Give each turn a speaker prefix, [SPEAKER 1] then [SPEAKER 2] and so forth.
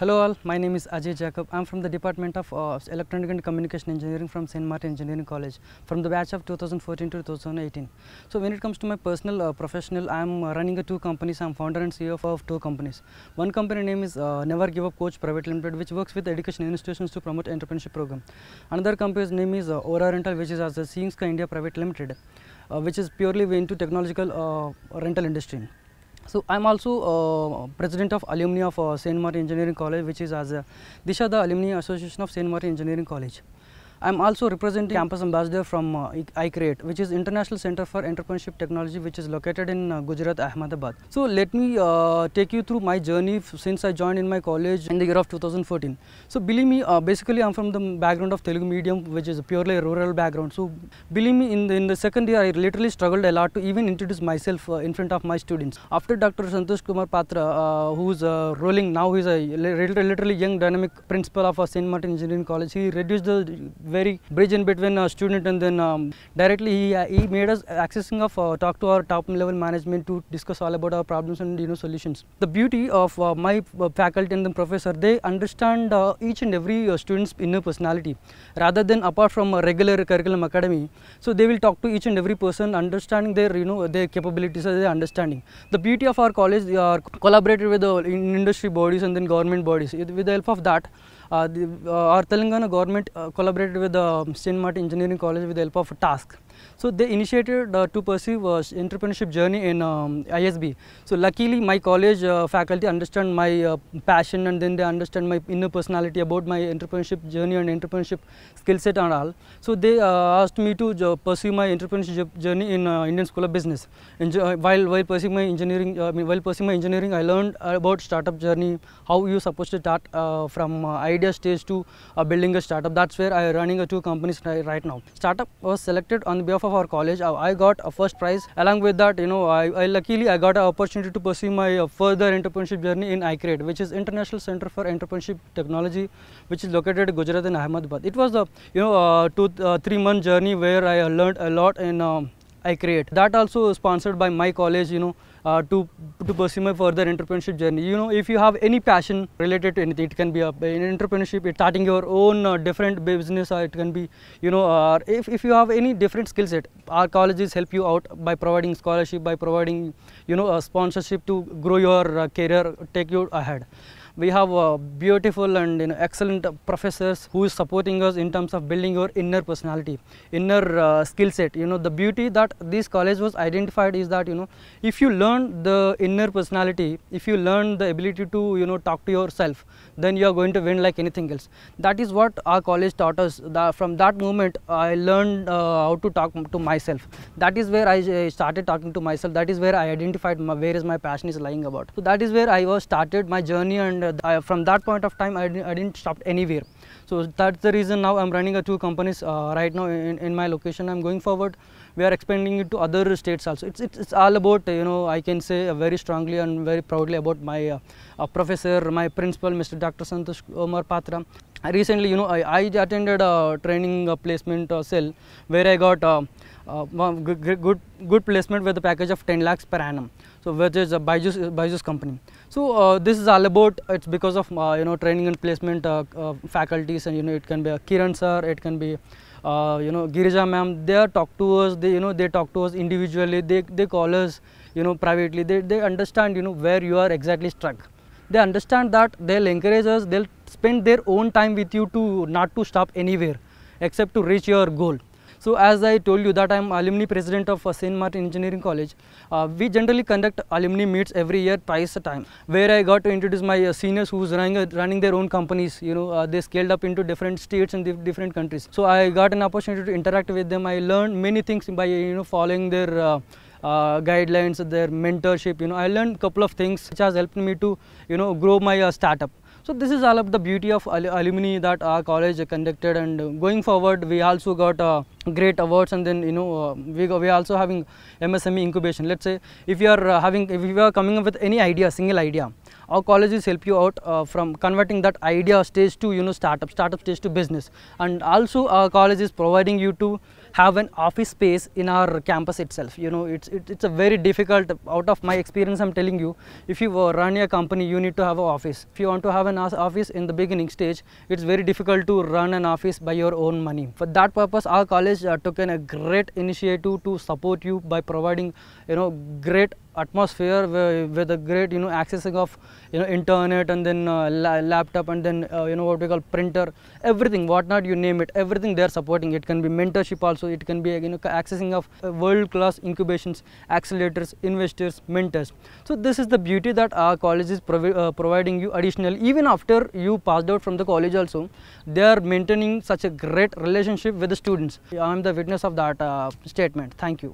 [SPEAKER 1] Hello all, my name is Ajay Jacob. I'm from the Department of uh, Electronic and Communication Engineering from St. Martin Engineering College from the batch of 2014 to 2018. So when it comes to my personal uh, professional, I'm uh, running two companies. I'm founder and CEO of two companies. One company name is uh, Never Give Up Coach Private Limited which works with education institutions to promote entrepreneurship program. Another company's name is uh, Aura Rental which is as the Seeingska India Private Limited uh, which is purely into technological rental industry. So I'm also uh, president of alumni of uh, St. Martin Engineering College, which is as uh, this are the alumni association of St. Martin Engineering College. I'm also representing campus ambassador from uh, iCreate, which is International Center for Entrepreneurship Technology, which is located in uh, Gujarat, Ahmedabad. So let me uh, take you through my journey since I joined in my college in the year of 2014. So believe me, uh, basically I'm from the background of Telugu medium, which is purely a rural background. So believe me, in the, in the second year, I literally struggled a lot to even introduce myself uh, in front of my students. After Dr. Santosh Kumar Patra, uh, who's rolling now, he's a literally young dynamic principal of St. Martin Engineering College. He reduced the very bridge in between a uh, student and then um, directly he, uh, he made us accessing of uh, talk to our top level management to discuss all about our problems and you know solutions. The beauty of uh, my uh, faculty and the professor, they understand uh, each and every student's inner personality rather than apart from regular curriculum academy. So they will talk to each and every person understanding their you know their capabilities and their understanding. The beauty of our college, they are collaborated with the industry bodies and then government bodies. With the help of that, uh, the, uh, our Telangana government uh, collaborated with the um, St. Martin Engineering College with the help of a TASK so they initiated uh, to pursue uh, entrepreneurship journey in um, ISB. So luckily my college uh, faculty understand my uh, passion and then they understand my inner personality about my entrepreneurship journey and entrepreneurship skill set and all. So they uh, asked me to uh, pursue my entrepreneurship journey in Indian School of Business. while while pursuing my engineering, while pursuing my engineering, I learned about startup journey, how you supposed to start from idea stage to building a startup. That's where I am running two companies right now. Startup was selected on the behalf of our college, I got a first prize. Along with that, you know, I, I luckily I got an opportunity to pursue my uh, further entrepreneurship journey in ICreate, which is International Center for Entrepreneurship Technology, which is located in Gujarat and Ahmedabad. It was a you know uh, two uh, three month journey where I learned a lot in um, I That also sponsored by my college, you know, uh, to to pursue my further entrepreneurship journey. You know, if you have any passion related to anything, it can be a, an entrepreneurship, starting your own uh, different business, or it can be, you know, uh, if, if you have any different skill set, our colleges help you out by providing scholarship, by providing, you know, a sponsorship to grow your uh, career, take you ahead we have a uh, beautiful and you know, excellent professors who is supporting us in terms of building your inner personality, inner uh, skill set. You know, the beauty that this college was identified is that, you know, if you learn the inner personality, if you learn the ability to, you know, talk to yourself, then you are going to win like anything else. That is what our college taught us. That from that moment, I learned uh, how to talk to myself. That is where I uh, started talking to myself. That is where I identified my, where is my passion is lying about. So that is where I was started my journey and uh, I, uh, from that point of time I didn't, I didn't, stop anywhere so that's the reason now I'm running a two companies uh, right now in, in, my location I'm going forward we are expanding it to other states also it's, it's, it's all about you know I can say uh, very strongly and very proudly about my uh, uh professor my principal Mr. Dr. Santosh Omar Patra recently you know I, I attended a training placement cell where I got uh, uh good, good, placement with a package of 10 lakhs per annum so which is a Byju's, Byju's company. So uh, this is all about it's because of uh, you know training and placement faculties and you know it can be a Kiran sir it can be you know Girija ma'am they talk to us they you know they talk to us individually they, they call us you know privately they, they understand you know where you are exactly struck they understand that they'll encourage us they'll spend their own time with you to not to stop anywhere except to reach your goal so as I told you that I am alumni president of uh, St. Martin Engineering College. Uh, we generally conduct alumni meets every year twice a time where I got to introduce my uh, seniors who's running, uh, running their own companies. You know, uh, they scaled up into different states and different countries. So I got an opportunity to interact with them. I learned many things by, you know, following their uh, uh, guidelines, their mentorship. You know, I learned a couple of things which has helped me to, you know, grow my uh, startup. So this is all of the beauty of alumni that our college conducted and going forward we also got uh, great awards and then you know uh, we, go, we are also having MSME incubation. Let's say if you are uh, having if you are coming up with any idea, single idea, our colleges help you out uh, from converting that idea stage to you know startup startup stage to business and also our uh, college is providing you to have an office space in our campus itself you know it's it, it's a very difficult out of my experience i'm telling you if you uh, run a company you need to have an office if you want to have an office in the beginning stage it's very difficult to run an office by your own money for that purpose our college uh, took in a great initiative to support you by providing you know great atmosphere with the great you know accessing of you know internet and then uh, la laptop and then uh, you know what we call printer everything whatnot, you name it everything they are supporting it can be mentorship also it can be you know accessing of uh, world class incubations accelerators investors mentors so this is the beauty that our college is provi uh, providing you additionally even after you passed out from the college also they are maintaining such a great relationship with the students i am the witness of that uh, statement thank you